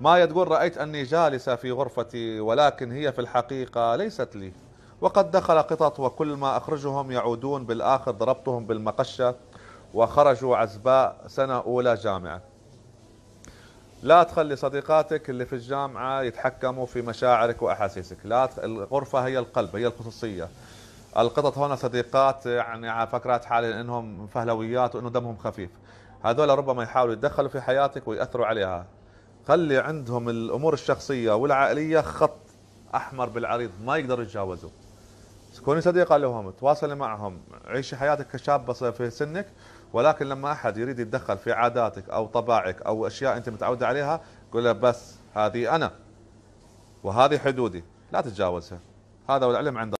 مايا تقول رأيت أني جالسة في غرفتي ولكن هي في الحقيقة ليست لي وقد دخل قطط وكل ما أخرجهم يعودون بالآخر ضربتهم بالمقشة وخرجوا عزباء سنة أولى جامعة لا تخلي صديقاتك اللي في الجامعة يتحكموا في مشاعرك وأحاسيسك لا تخ... الغرفة هي القلب هي الخصوصية القطط هنا صديقات يعني على فكرات حالي انهم فهلويات وانه دمهم خفيف هذول ربما يحاولوا يتدخلوا في حياتك ويأثروا عليها خلي عندهم الامور الشخصيه والعائليه خط احمر بالعريض ما يقدروا يتجاوزوا كوني صديقه لهم تواصلي معهم عيشي حياتك كشابه في سنك ولكن لما احد يريد يتدخل في عاداتك او طباعك او اشياء انت متعوده عليها قول له بس هذه انا وهذه حدودي لا تتجاوزها هذا والعلم عند